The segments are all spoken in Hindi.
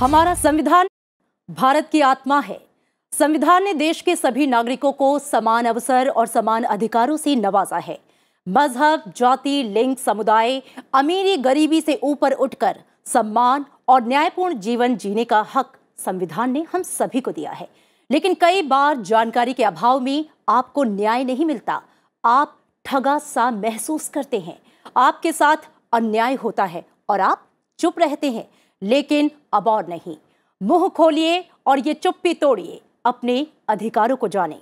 हमारा संविधान भारत की आत्मा है संविधान ने देश के सभी नागरिकों को समान अवसर और समान अधिकारों से नवाजा है मजहब जाति लिंग समुदाय अमीरी गरीबी से ऊपर उठकर सम्मान और न्यायपूर्ण जीवन जीने का हक संविधान ने हम सभी को दिया है लेकिन कई बार जानकारी के अभाव में आपको न्याय नहीं मिलता आप ठगा सा महसूस करते हैं आपके साथ अन्याय होता है और आप चुप रहते हैं लेकिन अब और नहीं मुंह खोलिए और ये चुप्पी तोड़िए अपने अधिकारों को जाने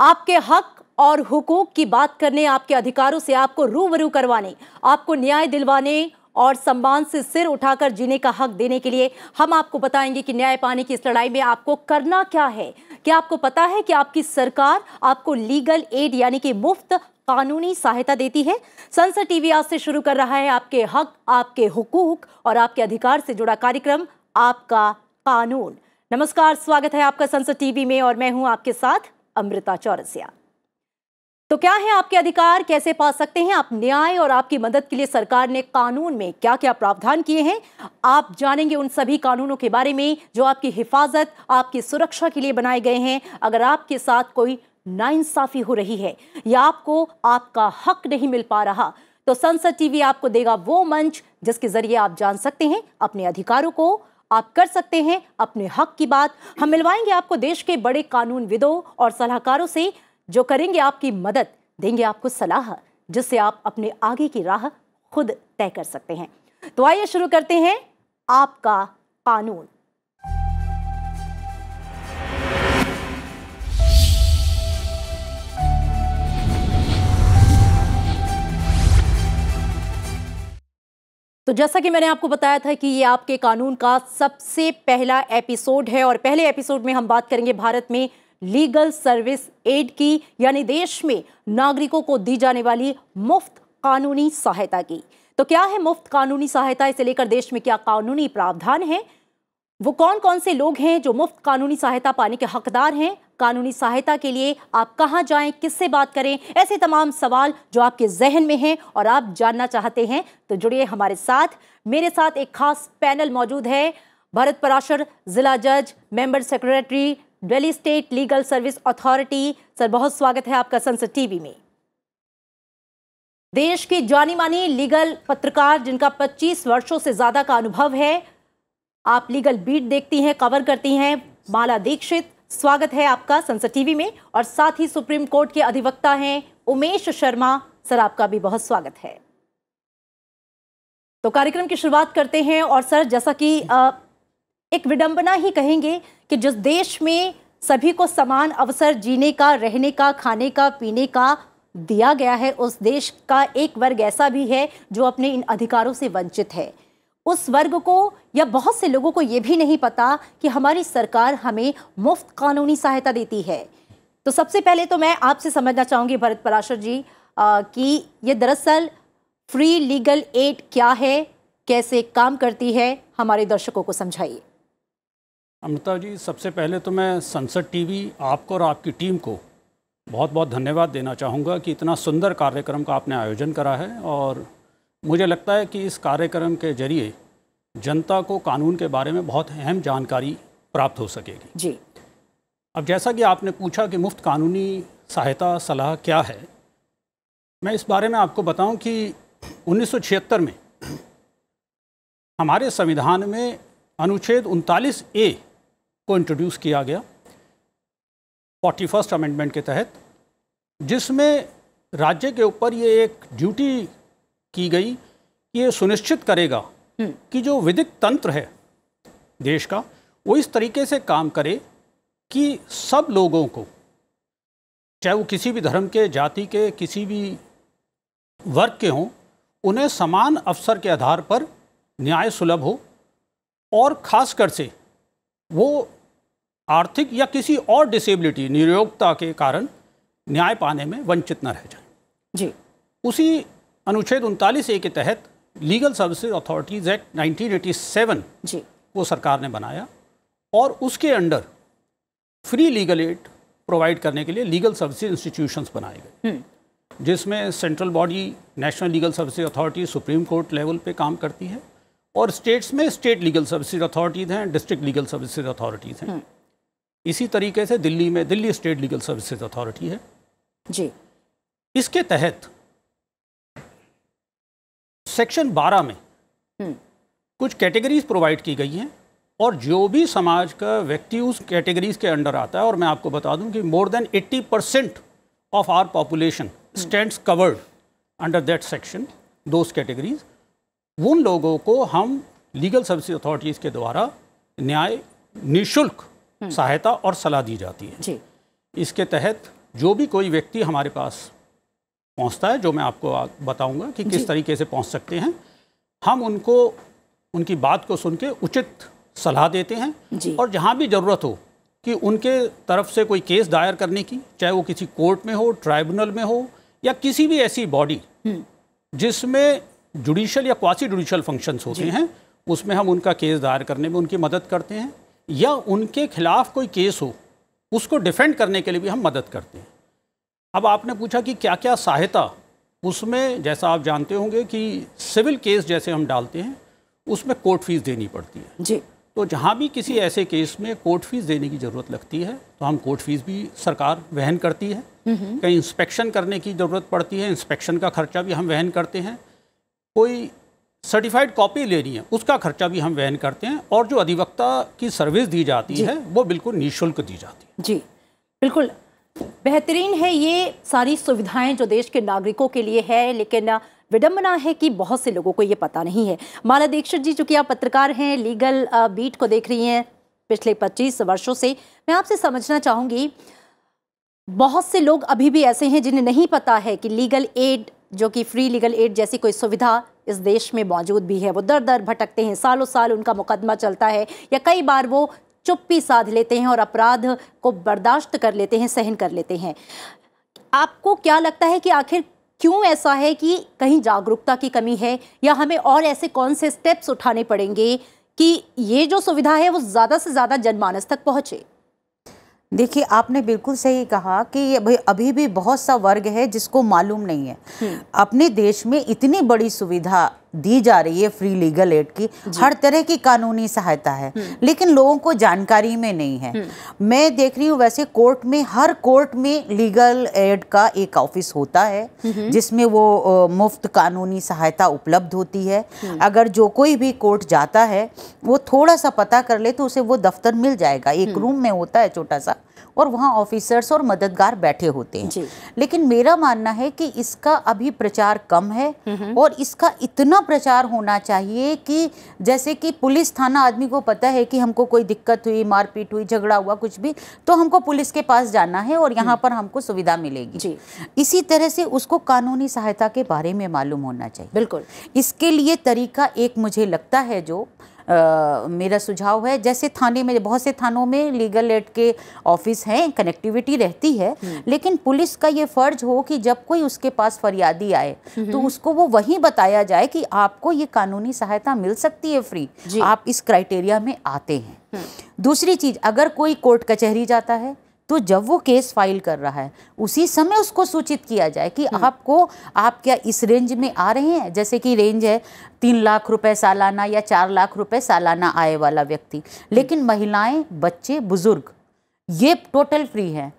आपके हक और हुकूक की बात करने आपके अधिकारों से आपको रूबरू करवाने आपको न्याय दिलवाने और सम्मान से सिर उठाकर जीने का हक देने के लिए हम आपको बताएंगे कि न्याय पाने की इस लड़ाई में आपको करना क्या है क्या आपको पता है कि आपकी सरकार आपको लीगल एड यानी कि मुफ्त कानूनी सहायता देती है संसद टीवी आज से शुरू कर रहा है आपके हक आपके हुकूक और आपके अधिकार से जुड़ा कार्यक्रम आपका कानून नमस्कार स्वागत है आपका संसद टीवी में और मैं हूं आपके साथ अमृता चौरसिया तो क्या है आपके अधिकार कैसे पा सकते हैं आप न्याय और आपकी मदद के लिए सरकार ने कानून में क्या क्या प्रावधान किए हैं आप जानेंगे उन सभी कानूनों के बारे में जो आपकी हिफाजत आपकी सुरक्षा के लिए बनाए गए हैं अगर आपके साथ कोई नाइंसाफी हो रही है या आपको आपका हक नहीं मिल पा रहा तो संसद टीवी आपको देगा वो मंच जिसके जरिए आप जान सकते हैं अपने अधिकारों को आप कर सकते हैं अपने हक की बात हम मिलवाएंगे आपको देश के बड़े कानून विदों और सलाहकारों से जो करेंगे आपकी मदद देंगे आपको सलाह जिससे आप अपने आगे की राह खुद तय कर सकते हैं तो आइए शुरू करते हैं आपका कानून तो जैसा कि मैंने आपको बताया था कि ये आपके कानून का सबसे पहला एपिसोड है और पहले एपिसोड में हम बात करेंगे भारत में लीगल सर्विस एड की यानी देश में नागरिकों को दी जाने वाली मुफ्त कानूनी सहायता की तो क्या है मुफ्त कानूनी सहायता इसे लेकर देश में क्या कानूनी प्रावधान है वो कौन कौन से लोग हैं जो मुफ्त कानूनी सहायता पाने के हकदार हैं कानूनी सहायता के लिए आप कहाँ जाएं किससे बात करें ऐसे तमाम सवाल जो आपके जहन में हैं और आप जानना चाहते हैं तो जुड़िए हमारे साथ मेरे साथ एक खास पैनल मौजूद है भरत पराशर जिला जज member secretary Delhi state legal service authority sir बहुत स्वागत है आपका संसद टीवी में देश की जानी मानी लीगल पत्रकार जिनका 25 वर्षों से ज़्यादा का अनुभव है आप लीगल बीट देखती हैं कवर करती हैं माला दीक्षित स्वागत है आपका संसद टीवी में और साथ ही सुप्रीम कोर्ट के अधिवक्ता हैं उमेश शर्मा सर आपका भी बहुत स्वागत है तो कार्यक्रम की शुरुआत करते हैं और सर जैसा कि एक विडंबना ही कहेंगे कि जिस देश में सभी को समान अवसर जीने का रहने का खाने का पीने का दिया गया है उस देश का एक वर्ग ऐसा भी है जो अपने इन अधिकारों से वंचित है उस वर्ग को या बहुत से लोगों को ये भी नहीं पता कि हमारी सरकार हमें मुफ्त कानूनी सहायता देती है तो सबसे पहले तो मैं आपसे समझना चाहूँगी भरत पराशर जी आ, कि ये दरअसल फ्री लीगल एड क्या है कैसे काम करती है हमारे दर्शकों को समझाइए अमृता जी सबसे पहले तो मैं संसद टीवी आपको और आपकी टीम को बहुत बहुत धन्यवाद देना चाहूँगा कि इतना सुंदर कार्यक्रम का आपने आयोजन करा है और मुझे लगता है कि इस कार्यक्रम के जरिए जनता को कानून के बारे में बहुत अहम जानकारी प्राप्त हो सकेगी जी अब जैसा कि आपने पूछा कि मुफ्त कानूनी सहायता सलाह क्या है मैं इस बारे में आपको बताऊं कि 1976 में हमारे संविधान में अनुच्छेद उनतालीस ए को इंट्रोड्यूस किया गया फोर्टी फर्स्ट अमेंडमेंट के तहत जिसमें राज्य के ऊपर ये एक ड्यूटी की गई ये सुनिश्चित करेगा हम्म। कि जो विधिक तंत्र है देश का वो इस तरीके से काम करे कि सब लोगों को चाहे वो किसी भी धर्म के जाति के किसी भी वर्ग के हों उन्हें समान अवसर के आधार पर न्याय सुलभ हो और ख़ासकर से वो आर्थिक या किसी और डिसेबिलिटी निरयोगता के कारण न्याय पाने में वंचित न रह जाए जी उसी अनुच्छेद उनतालीस ए के तहत लीगल सर्विसेज अथॉरिटीज़ एक्ट 1987 जी वो सरकार ने बनाया और उसके under free legal aid provide करने के लिए लीगल सर्विसेज इंस्टीट्यूशंस बनाए गए हम्म। जिसमें central body national legal services authority supreme court level पे काम करती है और स्टेट्स में स्टेट लीगल सर्विसेज अथॉरिटीज़ हैं डिस्ट्रिक्ट लीगल सर्विसेज अथॉरिटीज़ हैं हम्म। इसी तरीके से दिल्ली में Delhi state legal services authority है जी इसके तहत सेक्शन 12 में हम्म। कुछ कैटेगरीज प्रोवाइड की गई हैं और जो भी समाज का व्यक्ति उस कैटेगरीज के अंडर आता है और मैं आपको बता दूं कि more than 80 percent of our population stand covered under that section those categories उन लोगों को हम लीगल सर्विस अथॉरिटीज़ के द्वारा न्याय निशुल्क हम्म। सहायता और सलाह दी जाती है जी। इसके तहत जो भी कोई व्यक्ति हमारे पास पहुंचता है जो मैं आपको बताऊंगा कि किस तरीके से पहुंच सकते हैं हम उनको उनकी बात को सुन के उचित सलाह देते हैं और जहाँ भी ज़रूरत हो कि उनके तरफ से कोई केस दायर करने की चाहे वो किसी कोर्ट में हो ट्राइब्यूनल में हो या किसी भी ऐसी बॉडी हम्म। जिसमें जुडिशल या क्वासी जुडिशल फंक्शंस होते हैं उसमें हम उनका केस दायर करने में उनकी मदद करते हैं या उनके खिलाफ कोई केस हो उसको डिफेंड करने के लिए भी हम मदद करते हैं अब आपने पूछा कि क्या क्या सहायता उसमें जैसा आप जानते होंगे कि सिविल केस जैसे हम डालते हैं उसमें कोर्ट फीस देनी पड़ती है जी तो जहाँ भी किसी ऐसे केस में कोर्ट फीस देने की ज़रूरत लगती है तो हम कोर्ट फीस भी सरकार वहन करती है हम्म, हम्म। कहीं इंस्पेक्शन करने की ज़रूरत पड़ती है इंस्पेक्शन का खर्चा भी हम वहन करते हैं कोई सर्टिफाइड कॉपी लेनी है उसका खर्चा भी हम वहन करते हैं और जो अधिवक्ता की सर्विस दी जाती है वो बिल्कुल निःशुल्क दी जाती है जी बिल्कुल बेहतरीन है ये सारी सुविधाएं जो देश के नागरिकों के लिए है लेकिन विडंबना है कि बहुत से लोगों को ये पता नहीं है माला दीक्षित जी चूंकि आप पत्रकार हैं लीगल बीट को देख रही हैं पिछले 25 वर्षों से मैं आपसे समझना चाहूंगी बहुत से लोग अभी भी ऐसे हैं जिन्हें नहीं पता है कि लीगल एड जो कि फ्री लीगल एड जैसी कोई सुविधा इस देश में मौजूद भी है वो दर दर भटकते हैं सालों साल उनका मुकदमा चलता है या कई बार वो चुप्पी साध लेते हैं और अपराध को बर्दाश्त कर लेते हैं सहन कर लेते हैं आपको क्या लगता है कि आखिर क्यों ऐसा है कि कहीं जागरूकता की कमी है या हमें और ऐसे कौन से स्टेप्स उठाने पड़ेंगे कि ये जो सुविधा है वो ज़्यादा से ज़्यादा जनमानस तक पहुँचे देखिए आपने बिल्कुल सही कहा कि भाई अभी भी बहुत सा वर्ग है जिसको मालूम नहीं है हम्म। अपने देश में इतनी बड़ी सुविधा दी जा रही है फ्री लीगल एड की हर तरह की कानूनी सहायता है हम्म। लेकिन लोगों को जानकारी में नहीं है हम्म। मैं देख रही हूँ वैसे कोर्ट में हर कोर्ट में लीगल एड का एक ऑफिस होता है हम्म। जिसमें वो मुफ्त कानूनी सहायता उपलब्ध होती है अगर जो कोई भी कोर्ट जाता है वो थोड़ा सा पता कर ले तो उसे वो दफ्तर मिल जाएगा एक रूम में होता है छोटा सा और वहाँ ऑफिसर्स और मददगार बैठे होते हैं लेकिन मेरा मानना है कि इसका अभी प्रचार कम है और इसका इतना प्रचार होना चाहिए कि जैसे कि पुलिस थाना आदमी को पता है कि हमको कोई दिक्कत हुई मारपीट हुई झगड़ा हुआ कुछ भी तो हमको पुलिस के पास जाना है और यहाँ पर हमको सुविधा मिलेगी जी इसी तरह से उसको कानूनी सहायता के बारे में मालूम होना चाहिए बिल्कुल इसके लिए तरीका एक मुझे लगता है जो आ, मेरा सुझाव है जैसे थाने में बहुत से थानों में लीगल एड के ऑफिस हैं कनेक्टिविटी रहती है हम्म। लेकिन पुलिस का ये फ़र्ज हो कि जब कोई उसके पास फरियादी आए हम्म। तो उसको वो वहीं बताया जाए कि आपको ये कानूनी सहायता मिल सकती है फ्री आप इस क्राइटेरिया में आते हैं हम्म। दूसरी चीज़ अगर कोई कोर्ट कचहरी जाता है तो जब वो केस फाइल कर रहा है उसी समय उसको सूचित किया जाए कि हम्म। आपको आप क्या इस रेंज में आ रहे हैं जैसे कि रेंज है तीन लाख रुपए सालाना या चार लाख रुपए सालाना आय वाला व्यक्ति हम्म। लेकिन महिलाएं बच्चे बुजुर्ग ये टोटल फ्री है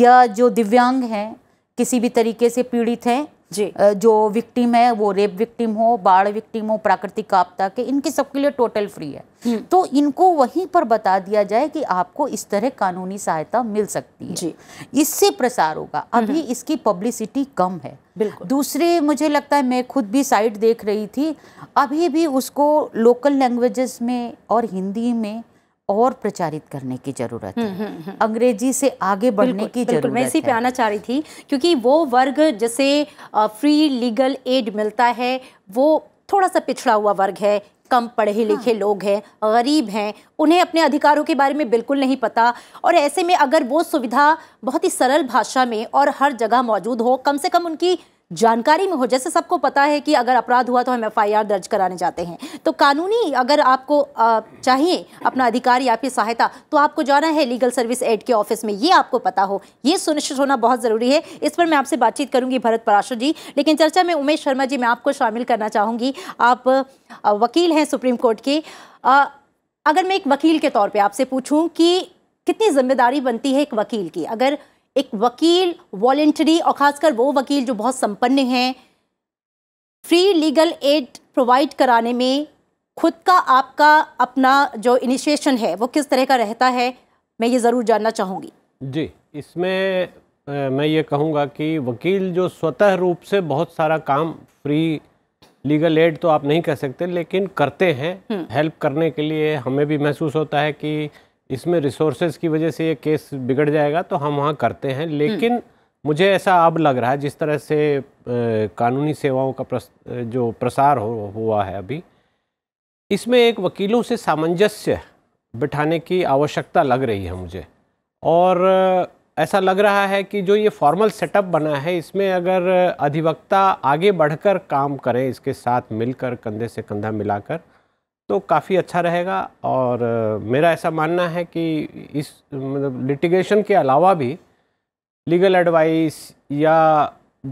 या जो दिव्यांग हैं किसी भी तरीके से पीड़ित हैं जी जो विक्टिम है वो रेप विक्टिम हो बाढ़ विक्टिम हो प्राकृतिक आपदा के इनके सबके लिए टोटल फ्री है हम्म। तो इनको वहीं पर बता दिया जाए कि आपको इस तरह कानूनी सहायता मिल सकती है जी इससे प्रसार होगा हम्म, अभी हम्म। इसकी पब्लिसिटी कम है दूसरे मुझे लगता है मैं खुद भी साइट देख रही थी अभी भी उसको लोकल लैंग्वेजेस में और हिंदी में और प्रचारित करने की ज़रूरत है हम्म, हम्म, हम्म। अंग्रेजी से आगे बढ़ने की ज़रूरत है मैं इसी पे आना चाह रही थी क्योंकि वो वर्ग जैसे फ्री लीगल एड मिलता है वो थोड़ा सा पिछड़ा हुआ वर्ग है कम पढ़े हाँ। लिखे हाँ। लोग हैं गरीब हैं उन्हें अपने अधिकारों के बारे में बिल्कुल नहीं पता और ऐसे में अगर वो सुविधा बहुत ही सरल भाषा में और हर जगह मौजूद हो कम से कम उनकी जानकारी में हो जैसे सबको पता है कि अगर अपराध हुआ तो हम एफआईआर दर्ज कराने जाते हैं तो कानूनी अगर आपको चाहिए अपना अधिकार या फिर सहायता तो आपको जाना है लीगल सर्विस एड के ऑफिस में ये आपको पता हो ये सुनिश्चित होना बहुत ज़रूरी है इस पर मैं आपसे बातचीत करूंगी भरत पराशर जी लेकिन चर्चा में उमेश शर्मा जी मैं आपको शामिल करना चाहूँगी आप वकील हैं सुप्रीम कोर्ट के अगर मैं एक वकील के तौर पर आपसे पूछूँ कि कितनी जिम्मेदारी बनती है एक वकील की अगर एक वकील वॉलेंटरी और ख़ासकर वो वकील जो बहुत संपन्न हैं फ्री लीगल एड प्रोवाइड कराने में खुद का आपका अपना जो इनिशिएशन है वो किस तरह का रहता है मैं ये ज़रूर जानना चाहूँगी जी इसमें मैं ये कहूँगा कि वकील जो स्वतः रूप से बहुत सारा काम फ्री लीगल एड तो आप नहीं कह सकते लेकिन करते हैं हम्म। हेल्प करने के लिए हमें भी महसूस होता है कि इसमें रिसोर्सेज की वजह से ये केस बिगड़ जाएगा तो हम वहाँ करते हैं लेकिन हम्म। मुझे ऐसा अब लग रहा है जिस तरह से कानूनी सेवाओं का प्रस, जो प्रसार हो, हुआ है अभी इसमें एक वकीलों से सामंजस्य बिठाने की आवश्यकता लग रही है मुझे और ऐसा लग रहा है कि जो ये फॉर्मल सेटअप बना है इसमें अगर अधिवक्ता आगे बढ़कर काम करें इसके साथ मिलकर कंधे से कंधा मिलाकर तो काफ़ी अच्छा रहेगा और मेरा ऐसा मानना है कि इस मतलब लिटिगेशन के अलावा भी लीगल एडवाइस या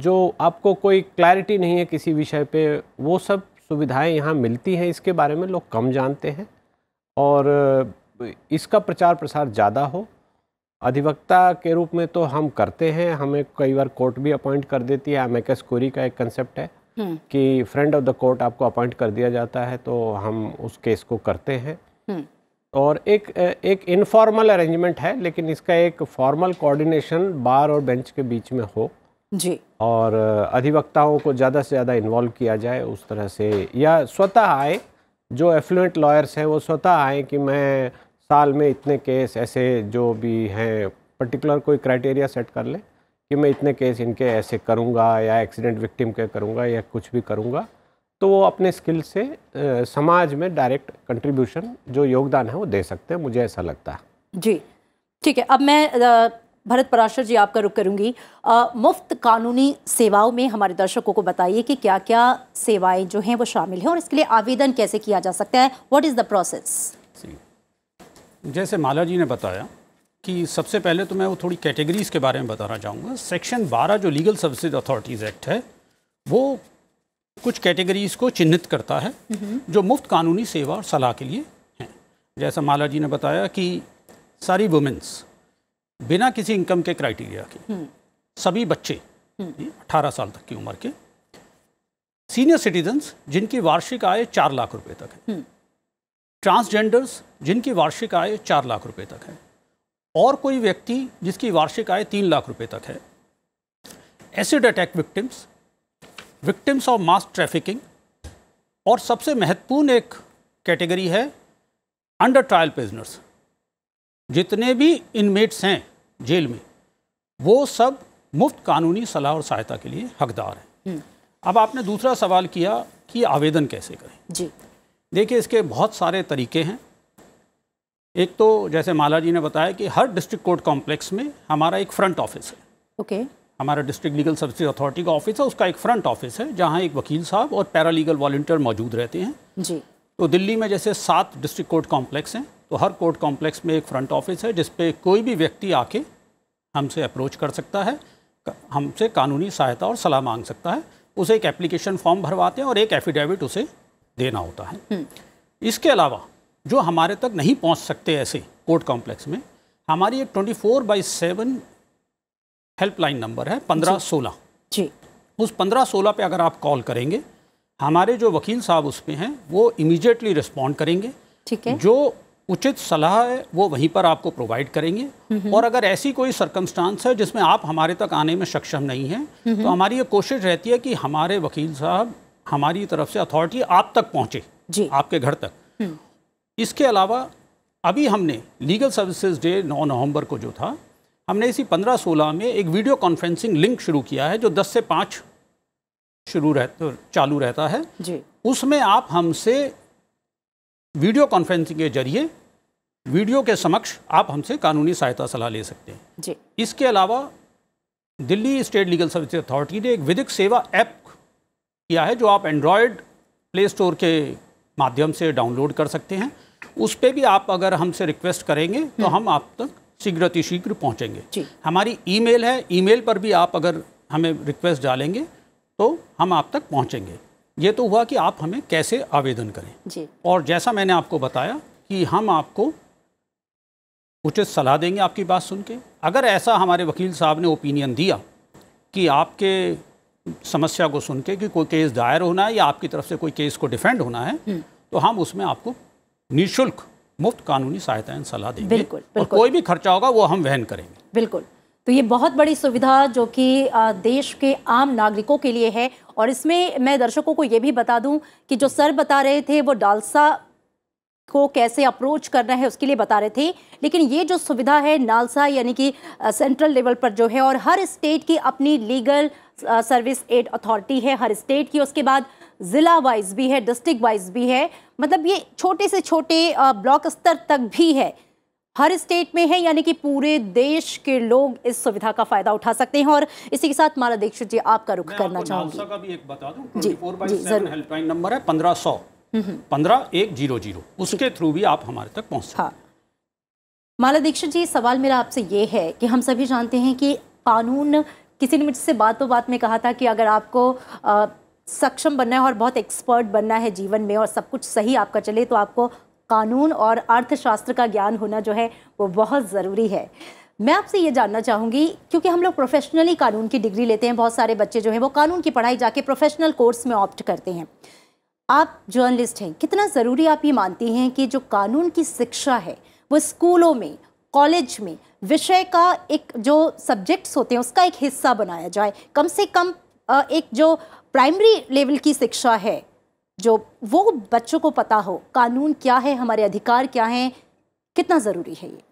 जो आपको कोई क्लैरिटी नहीं है किसी विषय पे वो सब सुविधाएं यहाँ मिलती हैं इसके बारे में लोग कम जानते हैं और इसका प्रचार प्रसार ज़्यादा हो अधिवक्ता के रूप में तो हम करते हैं हमें कई बार कोर्ट भी अपॉइंट कर देती है एम एक्स कोरी का एक कंसेप्ट है हम्म। कि फ्रेंड ऑफ द कोर्ट आपको अपॉइंट कर दिया जाता है तो हम उस केस को करते हैं हम्म। और एक एक इनफॉर्मल अरेंजमेंट है लेकिन इसका एक फॉर्मल कोऑर्डिनेशन बार और बेंच के बीच में हो जी और अधिवक्ताओं को ज़्यादा से ज़्यादा इन्वॉल्व किया जाए उस तरह से या स्वतः आए जो एफ्लुएंट लॉयर्स हैं वो स्वतः आए कि मैं साल में इतने केस ऐसे जो भी हैं पर्टिकुलर कोई क्राइटेरिया सेट कर लें कि मैं इतने केस इनके ऐसे करूँगा या एक्सीडेंट विक्टिम के करूँगा या कुछ भी करूँगा तो वो अपने स्किल से समाज में डायरेक्ट कंट्रीब्यूशन जो योगदान है वो दे सकते हैं मुझे ऐसा लगता है जी ठीक है अब मैं भरत पराशर जी आपका रुख करूंगी आ, मुफ्त कानूनी सेवाओं में हमारे दर्शकों को बताइए कि क्या क्या सेवाएं जो हैं वो शामिल हैं और इसके लिए आवेदन कैसे किया जा सकता है व्हाट इज़ द प्रोसेस जैसे माला जी ने बताया कि सबसे पहले तो मैं वो थोड़ी कैटेगरीज़ के बारे में बताना चाहूँगा सेक्शन 12 जो लीगल सर्विसेज अथॉरिटीज़ एक्ट है वो कुछ कैटेगरीज़ को चिन्हित करता है जो मुफ्त कानूनी सेवा और सलाह के लिए हैं जैसा माला जी ने बताया कि सारी वुमेंस बिना किसी इनकम के क्राइटेरिया के हम्म। सभी बच्चे हम्म। अठारह साल तक की उम्र के सीनियर सिटीजन्स जिनकी वार्षिक आय चार लाख रुपए तक है ट्रांसजेंडर्स हम्म। जिनकी वार्षिक आय चार लाख रुपए तक है और कोई व्यक्ति जिसकी वार्षिक आय तीन लाख रुपए तक है acid attack victims victims of mass trafficking और सबसे महत्वपूर्ण एक कैटेगरी है अंडर ट्रायल प्रिजनर्स जितने भी इनमेट्स हैं जेल में वो सब मुफ्त कानूनी सलाह और सहायता के लिए हकदार हैं हम्म। अब आपने दूसरा सवाल किया कि आवेदन कैसे करें जी देखिए इसके बहुत सारे तरीके हैं एक तो जैसे माला जी ने बताया कि हर डिस्ट्रिक्ट कोर्ट कॉम्प्लेक्स में हमारा एक फ्रंट ऑफिस है ओके हमारा डिस्ट्रिक्ट लीगल सर्विस अथॉरिटी का ऑफिस है उसका एक फ्रंट ऑफिस है जहाँ एक वकील साहब और पैरालीगल वॉल्टियर मौजूद रहते हैं जी तो दिल्ली में जैसे सात डिस्ट्रिक्ट कोर्ट कॉम्प्लेक्स हैं तो हर कोर्ट कॉम्प्लेक्स में एक फ्रंट ऑफिस है जिसपे कोई भी व्यक्ति आके हमसे अप्रोच कर सकता है हमसे कानूनी सहायता और सलाह मांग सकता है उसे एक एप्लीकेशन फॉर्म भरवाते हैं और एक एफिडेविट उसे देना होता है हम्म। इसके अलावा जो हमारे तक नहीं पहुंच सकते ऐसे कोर्ट कॉम्प्लेक्स में हमारी एक 24 four by seven helpline number है पंद्रह सोलह जी उस पंद्रह सोलह पे अगर आप कॉल करेंगे हमारे जो वकील साहब उस पर हैं वो इमीजिएटली रिस्पॉन्ड करेंगे ठीक है जो उचित सलाह है वो वहीं पर आपको प्रोवाइड करेंगे और अगर ऐसी कोई सरकमस्टांस है जिसमें आप हमारे तक आने में सक्षम नहीं हैं तो हमारी ये कोशिश रहती है कि हमारे वकील साहब हमारी तरफ से अथॉरिटी आप तक पहुँचे आपके घर तक हम्म। इसके अलावा अभी हमने लीगल सर्विसेज डे 9 नवंबर को जो था हमने इसी 15-16 में एक वीडियो कॉन्फ्रेंसिंग लिंक शुरू किया है जो 10 से 5 शुरू रह तो चालू रहता है जी उसमें आप हमसे वीडियो कॉन्फ्रेंसिंग के जरिए वीडियो के समक्ष आप हमसे कानूनी सहायता सलाह ले सकते हैं जी इसके अलावा Delhi state legal service authority ने एक विधिक सेवा ऐप किया है जो आप एंड्रॉयड प्ले स्टोर के माध्यम से डाउनलोड कर सकते हैं उस पर भी आप अगर हमसे रिक्वेस्ट करेंगे तो हम्म। हम आप तक शीघ्र अतिशीघ्र पहुँचेंगे हमारी ईमेल है ईमेल पर भी आप अगर हमें रिक्वेस्ट डालेंगे तो हम आप तक पहुँचेंगे ये तो हुआ कि आप हमें कैसे आवेदन करें जी। और जैसा मैंने आपको बताया कि हम आपको उचित सलाह देंगे आपकी बात सुन के अगर ऐसा हमारे वकील साहब ने ओपिनियन दिया कि आपके समस्या को सुन के कि कोई केस दायर होना है या आपकी तरफ से कोई केस को डिफेंड होना है हम्म। तो हम उसमें आपको निःशुल्क मुफ्त कानूनी सहायता सलाह देंगे बिल्कुल, बिल्कुल और कोई भी खर्चा होगा वो हम वहन करेंगे बिल्कुल तो ये बहुत बड़ी सुविधा जो कि देश के आम नागरिकों के लिए है और इसमें मैं दर्शकों को ये भी बता दूं कि जो सर बता रहे थे वो डालसा को कैसे अप्रोच करना है उसके लिए बता रहे थे लेकिन ये जो सुविधा है नालसा यानी कि सेंट्रल लेवल पर जो है और हर स्टेट की अपनी लीगल सर्विस एड अथॉरिटी है हर स्टेट की उसके बाद ज़िला वाइज भी है डिस्ट्रिक्ट वाइज भी है मतलब ये छोटे से छोटे ब्लॉक स्तर तक भी है हर स्टेट में है यानी कि पूरे देश के लोग इस सुविधा का फायदा उठा सकते हैं और इसी के साथ माला दीक्षित जी आपका रुख करना चाहूंगा का भी एक बता जी जी हेल्पलाइन नंबर है पंद्रह सौ पंद्रह एक जीरो जीरो उसके थ्रू भी आप हमारे तक पहुँच सकते हाँ। माला दीक्षित जी सवाल मेरा आपसे ये है कि हम सभी जानते हैं कि कानून किसी ने मुझसे बात तो बात में कहा था कि अगर आपको आ, सक्षम बनना है और बहुत एक्सपर्ट बनना है जीवन में और सब कुछ सही आपका चले तो आपको कानून और अर्थशास्त्र का ज्ञान होना जो है वो बहुत ज़रूरी है मैं आपसे ये जानना चाहूँगी क्योंकि हम लोग प्रोफेशनली कानून की डिग्री लेते हैं बहुत सारे बच्चे जो हैं वो कानून की पढ़ाई जाके प्रोफेशनल कोर्स में ऑप्ट करते हैं आप जर्नलिस्ट हैं कितना ज़रूरी आप ये मानती हैं कि जो कानून की शिक्षा है वो स्कूलों में कॉलेज में विषय का एक जो सब्जेक्ट्स होते हैं उसका एक हिस्सा बनाया जाए कम से कम एक जो प्राइमरी लेवल की शिक्षा है जो वो बच्चों को पता हो कानून क्या है हमारे अधिकार क्या हैं कितना ज़रूरी है ये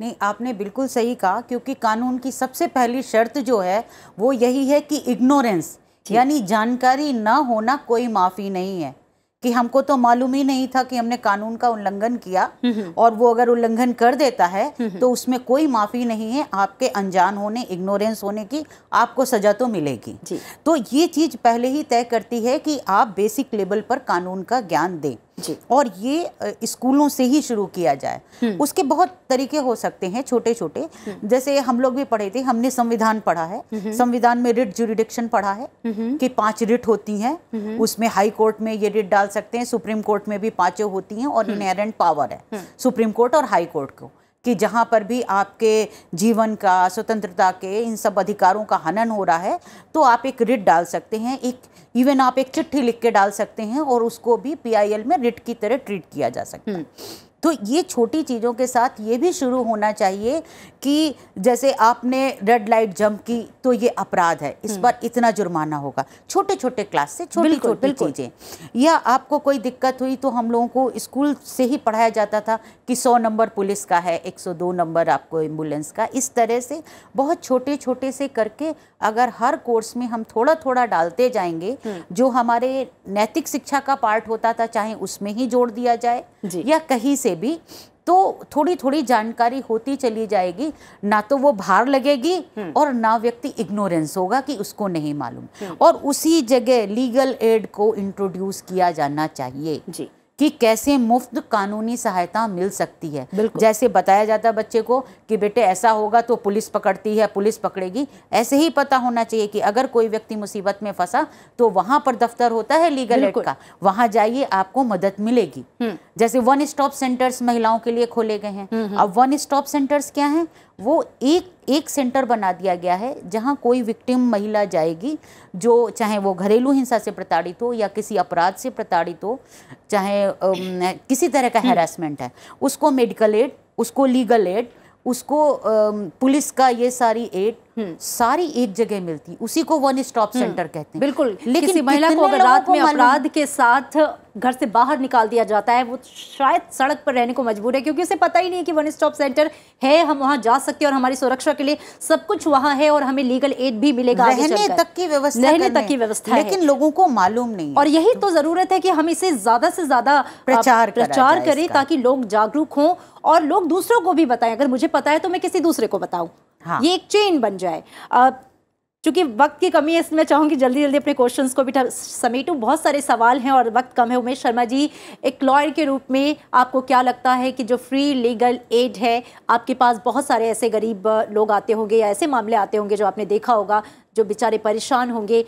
नहीं आपने बिल्कुल सही कहा क्योंकि कानून की सबसे पहली शर्त जो है वो यही है कि इग्नोरेंस यानी जानकारी ना होना कोई माफ़ी नहीं है कि हमको तो मालूम ही नहीं था कि हमने कानून का उल्लंघन किया हम्म, हम्म। और वो अगर उल्लंघन कर देता है हम्म, तो उसमें कोई माफ़ी नहीं है आपके अनजान होने इग्नोरेंस होने की आपको सज़ा तो मिलेगी तो ये चीज़ पहले ही तय करती है कि आप बेसिक लेवल पर कानून का ज्ञान दें जी और ये स्कूलों से ही शुरू किया जाए हम्म। उसके बहुत तरीके हो सकते हैं छोटे छोटे हम्म। जैसे हम लोग भी पढ़े थे हमने संविधान पढ़ा है संविधान में रिट जुरिडिक्शन पढ़ा है कि पांच रिट होती हैं उसमें हाई कोर्ट में ये रिट डाल सकते हैं सुप्रीम कोर्ट में भी पांचों होती हैं और हम्म। इनहेरेंट पावर है सुप्रीम कोर्ट और हाई कोर्ट को कि जहाँ पर भी आपके जीवन का स्वतंत्रता के इन सब अधिकारों का हनन हो रहा है तो आप एक रिट डाल सकते हैं एक इवन आप एक चिट्ठी लिख के डाल सकते हैं और उसको भी पीआईएल में रिट की तरह ट्रीट किया जा सकता है हम्म। तो ये छोटी चीज़ों के साथ ये भी शुरू होना चाहिए कि जैसे आपने रेड लाइट जंप की तो ये अपराध है इस पर हम्म। इतना जुर्माना होगा छोटे छोटे क्लास से छोटी छोटी चीज़ें या आपको कोई दिक्कत हुई तो हम लोगों को स्कूल से ही पढ़ाया जाता था कि सौ नंबर पुलिस का है एक सौ दो नंबर आपको एम्बुलेंस का इस तरह से बहुत छोटे छोटे से करके अगर हर कोर्स में हम थोड़ा थोड़ा डालते जाएंगे हम्म। जो हमारे नैतिक शिक्षा का पार्ट होता था चाहे उसमें ही जोड़ दिया जाए या कहीं से भी तो थोड़ी थोड़ी जानकारी होती चली जाएगी ना तो वो भार लगेगी हम्म। और ना व्यक्ति इग्नोरेंस होगा कि उसको नहीं मालूम हम्म। और उसी जगह लीगल एड को इंट्रोड्यूस किया जाना चाहिए जी कि कैसे मुफ्त कानूनी सहायता मिल सकती है जैसे बताया जाता बच्चे को कि बेटे ऐसा होगा तो पुलिस पकड़ती है पुलिस पकड़ेगी ऐसे ही पता होना चाहिए कि अगर कोई व्यक्ति मुसीबत में फंसा तो वहां पर दफ्तर होता है लीगल एड का वहां जाइए आपको मदद मिलेगी हम्म। जैसे वन स्टॉप सेंटर्स महिलाओं के लिए खोले गए हैं हम्म, हम्म। अब वन स्टॉप सेंटर्स क्या है वो एक एक सेंटर बना दिया गया है जहां कोई विक्टिम महिला जाएगी जो चाहे वो घरेलू हिंसा से प्रताड़ित हो या किसी अपराध से प्रताड़ित हो चाहे किसी तरह का हेरासमेंट हम्म। है उसको मेडिकल एड उसको लीगल एड उसको पुलिस का ये सारी एड हम्म। सारी एक जगह मिलती उसी को वन स्टॉप सेंटर कहते हैं बिल्कुल लेकिन महिला को अगर रात में अपराध के साथ घर से बाहर निकाल दिया जाता है वो शायद सड़क पर रहने को मजबूर है क्योंकि उसे पता ही नहीं है कि वन स्टॉप सेंटर है हम वहाँ जा सकते हैं और हमारी सुरक्षा के लिए सब कुछ वहाँ है और हमें लीगल एड भी मिलेगा रहने तक की व्यवस्था रहने तक की व्यवस्था लेकिन लोगों को मालूम नहीं और यही तो, तो जरूरत है कि हम इसे ज्यादा से ज्यादा प्रचार प्रचार करें ताकि लोग जागरूक हों और लोग दूसरों को भी बताएं अगर मुझे पता है तो मैं किसी दूसरे को बताऊं हाँ। ये एक चेन बन जाए चूंकि वक्त की कमी है इसमें चाहूँगी जल्दी जल्दी अपने क्वेश्चंस को भी समेटूँ बहुत सारे सवाल हैं और वक्त कम है उमेश शर्मा जी एक लॉयर के रूप में आपको क्या लगता है कि जो फ्री लीगल एड है आपके पास बहुत सारे ऐसे गरीब लोग आते होंगे या ऐसे मामले आते होंगे जो आपने देखा होगा जो बेचारे परेशान होंगे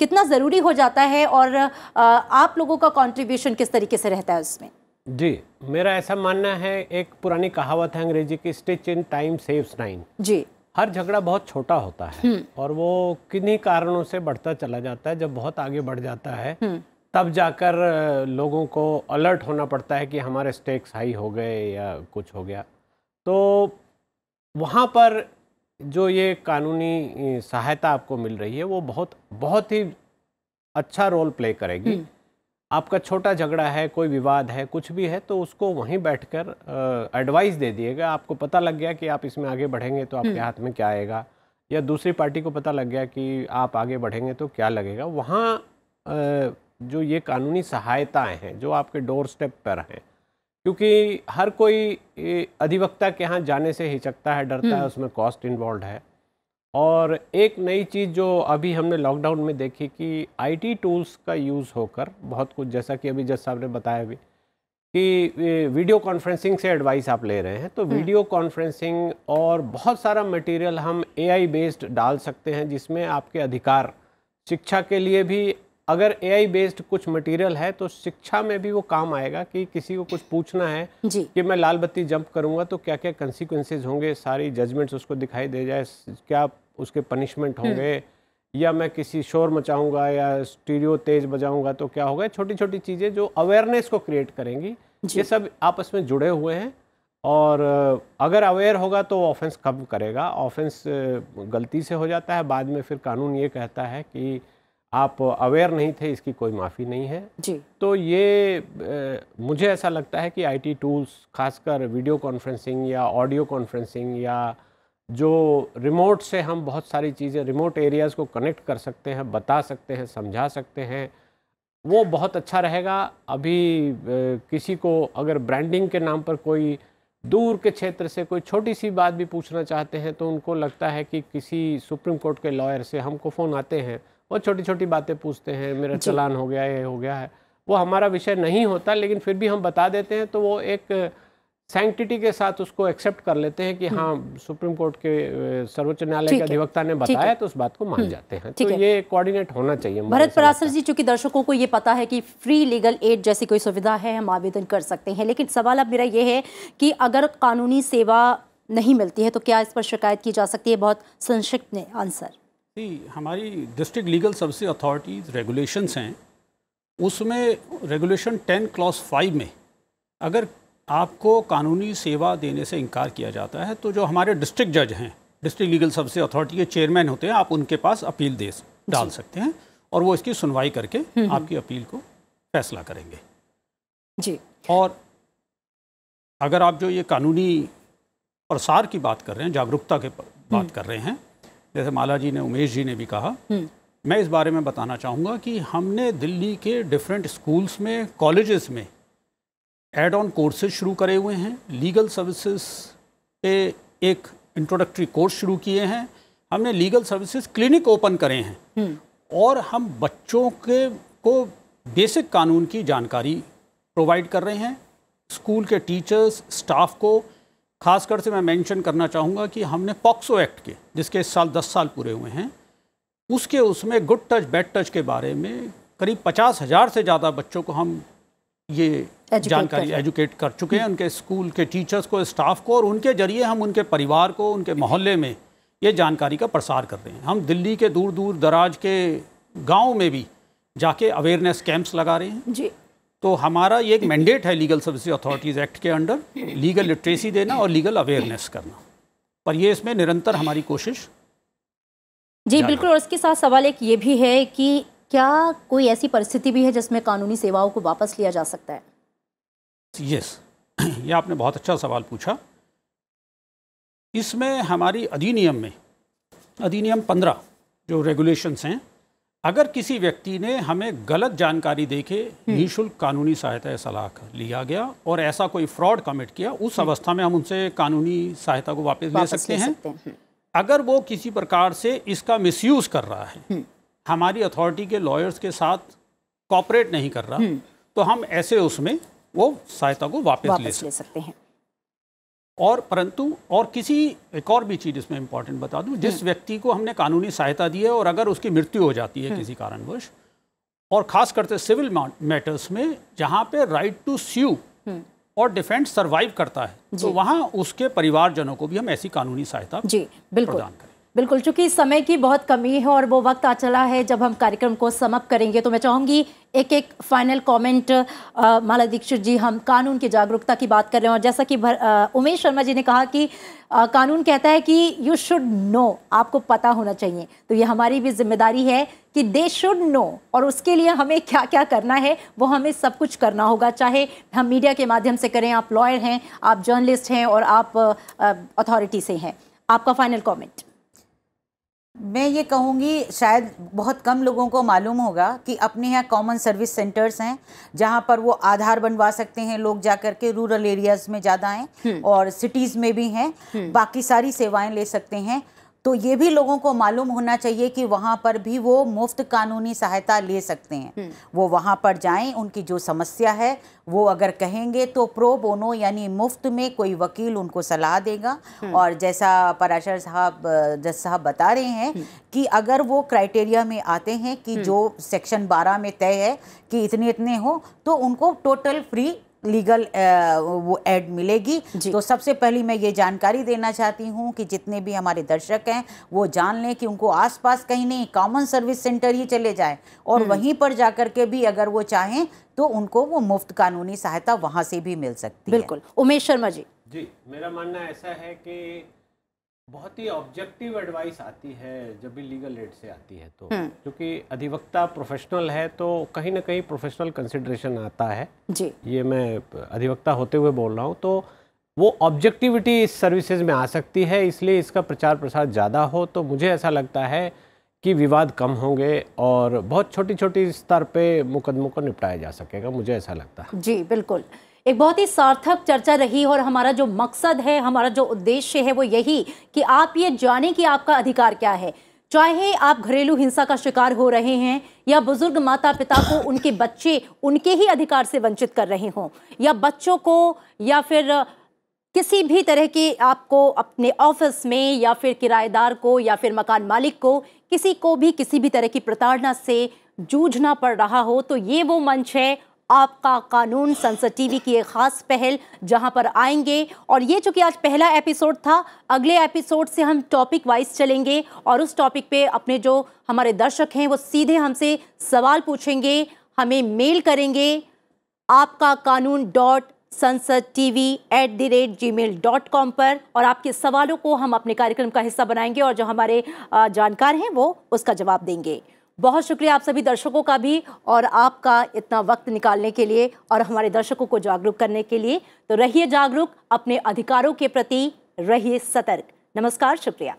कितना ज़रूरी हो जाता है और आप लोगों का कॉन्ट्रीब्यूशन किस तरीके से रहता है उसमें जी मेरा ऐसा मानना है एक पुरानी कहावत है अंग्रेजी की stitch in time saves nine जी हर झगड़ा बहुत छोटा होता है हम्म। और वो किन्हीं कारणों से बढ़ता चला जाता है जब बहुत आगे बढ़ जाता है हम्म। तब जाकर लोगों को अलर्ट होना पड़ता है कि हमारे स्टेक्स हाई हो गए या कुछ हो गया तो वहाँ पर जो ये कानूनी सहायता आपको मिल रही है वो बहुत बहुत ही अच्छा रोल प्ले करेगी हम्म। आपका छोटा झगड़ा है कोई विवाद है कुछ भी है तो उसको वहीं बैठकर एडवाइस दे दिएगा आपको पता लग गया कि आप इसमें आगे बढ़ेंगे तो आपके हम्म। हाथ में क्या आएगा या दूसरी पार्टी को पता लग गया कि आप आगे बढ़ेंगे तो क्या लगेगा वहाँ जो ये कानूनी सहायताएँ हैं जो आपके डोर स्टेप पर हैं क्योंकि हर कोई अधिवक्ता के यहाँ जाने से हिचकता है डरता है हम्म। उसमें कॉस्ट इन्वॉल्व है और एक नई चीज़ जो अभी हमने लॉकडाउन में देखी कि आईटी टूल्स का यूज़ होकर बहुत कुछ जैसा कि अभी जज साहब ने बताया भी कि वीडियो कॉन्फ्रेंसिंग से एडवाइस आप ले रहे हैं तो वीडियो हम्म। कॉन्फ्रेंसिंग और बहुत सारा मटेरियल हम एआई बेस्ड डाल सकते हैं जिसमें आपके अधिकार शिक्षा के लिए भी अगर ए बेस्ड कुछ मटेरियल है तो शिक्षा में भी वो काम आएगा कि किसी को कुछ पूछना है कि मैं लाल बत्ती जंप करूंगा तो क्या क्या कंसिक्वेंसेज होंगे सारी जजमेंट्स उसको दिखाई दे जाए क्या उसके पनिशमेंट हम्म। होंगे या मैं किसी शोर मचाऊंगा या स्टीरियो तेज बजाऊंगा तो क्या होगा छोटी छोटी चीज़ें जो अवेयरनेस को क्रिएट करेंगी ये सब आपस में जुड़े हुए हैं और अगर अवेयर होगा तो ऑफेंस कब करेगा ऑफेंस गलती से हो जाता है बाद में फिर कानून ये कहता है कि आप अवेयर नहीं थे इसकी कोई माफ़ी नहीं है जी तो ये ए, मुझे ऐसा लगता है कि आईटी टूल्स खासकर वीडियो कॉन्फ्रेंसिंग या ऑडियो कॉन्फ्रेंसिंग या जो रिमोट से हम बहुत सारी चीज़ें रिमोट एरियाज़ को कनेक्ट कर सकते हैं बता सकते हैं समझा सकते हैं वो बहुत अच्छा रहेगा अभी ए, किसी को अगर ब्रांडिंग के नाम पर कोई दूर के क्षेत्र से कोई छोटी सी बात भी पूछना चाहते हैं तो उनको लगता है कि किसी सुप्रीम कोर्ट के लॉयर से हमको फ़ोन आते हैं वो छोटी छोटी बातें पूछते हैं मेरा चलान हो गया ये हो गया है वो हमारा विषय नहीं होता लेकिन फिर भी हम बता देते हैं तो वो एक सेंटिटी के साथ उसको एक्सेप्ट कर लेते हैं कि हम्म। हाँ सुप्रीम कोर्ट के सर्वोच्च न्यायालय के अधिवक्ता ने बताया तो उस बात को मान हम्म। जाते हैं तो ये कोऑर्डिनेट होना चाहिए भरत परासर जी चूंकि दर्शकों को ये पता है कि फ्री लीगल एड जैसी कोई सुविधा है हम आवेदन कर सकते हैं लेकिन सवाल अब मेरा ये है कि अगर कानूनी सेवा नहीं मिलती है तो क्या इस पर शिकायत की जा सकती है बहुत संक्षिप्त आंसर हमारी district legal service authorities regulations हैं उसमें रेगुलेशन टेन क्लॉस फाइव में अगर आपको कानूनी सेवा देने से इनकार किया जाता है तो जो हमारे डिस्ट्रिक्ट जज हैं डिस्ट्रिक्ट लीगल सर्विस अथॉरिटी के चेयरमैन होते हैं आप उनके पास अपील दे डाल सकते हैं और वो इसकी सुनवाई करके हम्म, हम्म। आपकी अपील को फैसला करेंगे जी और अगर आप जो ये कानूनी प्रसार की बात कर रहे हैं जागरूकता के बात हम्म। कर रहे हैं जैसे माला जी ने उमेश जी ने भी कहा हम्म। मैं इस बारे में बताना चाहूँगा कि हमने दिल्ली के डिफरेंट स्कूल्स में कॉलेजेस में एड ऑन कोर्सेज शुरू करे हुए हैं लीगल सर्विसेज पे एक इंट्रोडक्टरी कोर्स शुरू किए हैं हमने लीगल सर्विसेज क्लिनिक ओपन करे हैं हम्म। और हम बच्चों के को बेसिक कानून की जानकारी प्रोवाइड कर रहे हैं स्कूल के टीचर्स स्टाफ को खासकर से मैं मेंशन करना चाहूँगा कि हमने पॉक्सो एक्ट के जिसके इस साल दस साल पूरे हुए हैं उसके उसमें गुड टच बैड टच के बारे में करीब पचास हज़ार से ज़्यादा बच्चों को हम ये जानकारी एजुकेट कर चुके हैं उनके स्कूल के टीचर्स को स्टाफ को और उनके ज़रिए हम उनके परिवार को उनके मोहल्ले में ये जानकारी का प्रसार कर रहे हैं हम दिल्ली के दूर दूर दराज के गाँव में भी जाके अवेयरनेस कैंप्स लगा रहे हैं जी तो हमारा ये एक मैंडेट है लीगल सर्विस अथॉरिटीज़ एक्ट के अंडर लीगल लिटरेसी देना और लीगल अवेयरनेस करना पर ये इसमें निरंतर हमारी कोशिश जी बिल्कुल और इसके साथ सवाल एक ये भी है कि क्या कोई ऐसी परिस्थिति भी है जिसमें कानूनी सेवाओं को वापस लिया जा सकता है यस ये आपने बहुत अच्छा सवाल पूछा इसमें हमारी अधिनियम में अधिनियम पंद्रह जो रेगुलेशंस हैं अगर किसी व्यक्ति ने हमें गलत जानकारी देके हम्म। निःशुल्क कानूनी सहायता या सलाह लिया गया और ऐसा कोई फ्रॉड कमिट किया उस हम्म। अवस्था में हम उनसे कानूनी सहायता को वापस, ले सकते हैं अगर वो किसी प्रकार से इसका मिसयूज कर रहा है हम्म। हमारी अथॉरिटी के लॉयर्स के साथ कॉपरेट नहीं कर रहा तो हम ऐसे उसमें वो सहायता को वापस ले सकते हैं और परंतु और किसी एक और भी चीज़ इसमें इम्पोर्टेंट बता दूं जिस हम्म। व्यक्ति को हमने कानूनी सहायता दी है और अगर उसकी मृत्यु हो जाती है हम्म। किसी कारणवश और ख़ास करते सिविल मैटर्स में जहाँ पे राइट टू स्यू और डिफेंस सरवाइव करता है तो वहाँ उसके परिवारजनों को भी हम ऐसी कानूनी सहायता जी बिल्कुल प्रदान करें बिल्कुल चूंकि समय की बहुत कमी है और वो वक्त आ चला है जब हम कार्यक्रम को समाप्त करेंगे तो मैं चाहूँगी एक एक फाइनल कमेंट माला दीक्षित जी हम कानून की जागरूकता की बात कर रहे हैं और जैसा कि भर, आ, उमेश शर्मा जी ने कहा कि आ, कानून कहता है कि यू शुड नो आपको पता होना चाहिए तो ये हमारी भी जिम्मेदारी है कि दे शुड नो और उसके लिए हमें क्या क्या करना है वो हमें सब कुछ करना होगा चाहे हम मीडिया के माध्यम से करें आप लॉयर हैं आप जर्नलिस्ट हैं और आप अथॉरिटी से हैं आपका फाइनल कॉमेंट मैं ये कहूँगी शायद बहुत कम लोगों को मालूम होगा कि अपने यहाँ कॉमन सर्विस सेंटर्स हैं जहाँ पर वो आधार बनवा सकते हैं लोग जा कर के रूरल एरियाज़ में ज़्यादा हैं हम्म। और सिटीज़ में भी हैं हम्म। बाकी सारी सेवाएं ले सकते हैं तो ये भी लोगों को मालूम होना चाहिए कि वहाँ पर भी वो मुफ्त कानूनी सहायता ले सकते हैं हम्म। वो वहाँ पर जाएं उनकी जो समस्या है वो अगर कहेंगे तो प्रो बोनो यानी मुफ्त में कोई वकील उनको सलाह देगा हम्म। और जैसा पराशर साहब जज साहब बता रहे हैं हम्म। कि अगर वो क्राइटेरिया में आते हैं कि जो सेक्शन 12 में तय है कि इतने इतने हो तो उनको टोटल फ्री लीगल वो एड मिलेगी तो सबसे पहली मैं ये जानकारी देना चाहती हूँ कि जितने भी हमारे दर्शक हैं वो जान लें कि उनको आसपास कहीं नहीं कॉमन सर्विस सेंटर ही चले जाए और हम्म। वहीं पर जाकर के भी अगर वो चाहें तो उनको वो मुफ्त कानूनी सहायता वहाँ से भी मिल सकती बिल्कुल है बिल्कुल उमेश शर्मा जी जी मेरा मानना ऐसा है कि बहुत ही ऑब्जेक्टिव एडवाइस आती है जब भी लीगल एड से आती है तो हम्म। क्योंकि अधिवक्ता प्रोफेशनल है तो कहीं ना कहीं प्रोफेशनल कंसिडरेशन आता है जी ये मैं अधिवक्ता होते हुए बोल रहा हूँ तो वो ऑब्जेक्टिविटी इस सर्विसेज में आ सकती है इसलिए इसका प्रचार प्रसार ज़्यादा हो तो मुझे ऐसा लगता है कि विवाद कम होंगे और बहुत छोटी छोटी स्तर पे मुकदमों को निपटाया जा सकेगा मुझे ऐसा लगता है जी बिल्कुल एक बहुत ही सार्थक चर्चा रही और हमारा जो मकसद है हमारा जो उद्देश्य है वो यही कि आप ये जाने कि आपका अधिकार क्या है चाहे आप घरेलू हिंसा का शिकार हो रहे हैं या बुजुर्ग माता पिता को उनके बच्चे उनके ही अधिकार से वंचित कर रहे हों या बच्चों को या फिर किसी भी तरह के आपको अपने ऑफिस में या फिर किराएदार को या फिर मकान मालिक को किसी को भी किसी भी तरह की प्रताड़ना से जूझना पड़ रहा हो तो ये वो मंच है आपका कानून संसद टीवी की एक खास पहल जहां पर आएंगे और ये चूंकि आज पहला एपिसोड था अगले एपिसोड से हम टॉपिक वाइज चलेंगे और उस टॉपिक पे अपने जो हमारे दर्शक हैं वो सीधे हमसे सवाल पूछेंगे हमें मेल करेंगे आपका कानून dot Sansad T V at the rate Gmail dot com पर और आपके सवालों को हम अपने कार्यक्रम का हिस्सा बनाएंगे और जो हमारे जानकार हैं वो उसका जवाब देंगे बहुत शुक्रिया आप सभी दर्शकों का भी और आपका इतना वक्त निकालने के लिए और हमारे दर्शकों को जागरूक करने के लिए तो रहिए जागरूक अपने अधिकारों के प्रति रहिए सतर्क नमस्कार शुक्रिया